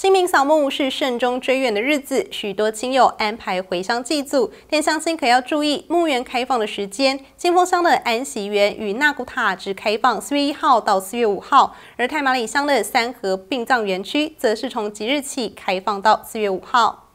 清明扫墓是慎终追远的日子，许多亲友安排回乡祭祖。天相星可要注意墓园开放的时间。金丰乡的安息园与纳古塔只开放四月一号到四月五号，而太马里乡的三河殡葬园区则是从即日起开放到四月五号。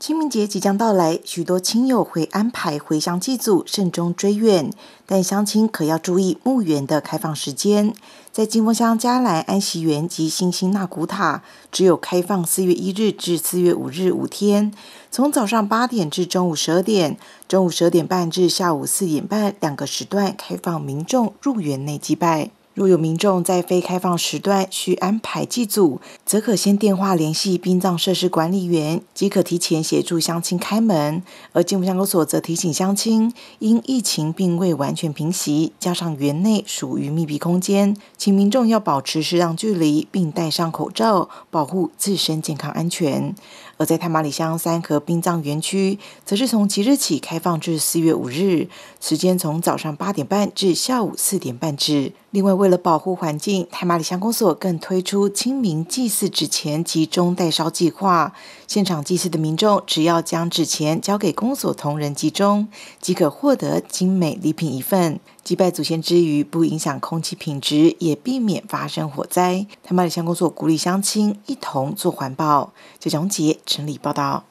清明节即将到来，许多亲友会安排回乡祭祖、慎终追远，但乡亲可要注意墓园的开放时间。在金峰乡嘉兰安息园及新兴纳古塔，只有开放四月一日至四月五日五天，从早上八点至中午十二点，中午十二点半至下午四点半两个时段开放民众入园内祭拜。若有民众在非开放时段需安排祭祖，则可先电话联系殡葬设施管理员，即可提前协助乡亲开门。而金门乡公所则提醒乡亲，因疫情并未完全平息，加上园内属于密闭空间，请民众要保持适当距离，并戴上口罩，保护自身健康安全。而在太马里乡三河殡葬园区，则是从即日起开放至四月五日，时间从早上八点半至下午四点半止。另外，为了保护环境，台马里乡公所更推出清明祭祀纸钱集中代烧计划。现场祭祀的民众，只要将纸钱交给公所同仁集中，即可获得精美礼品一份。祭拜祖先之余，不影响空气品质，也避免发生火灾。台马里乡公所鼓励乡亲一同做环保。谢荣杰、整理报道。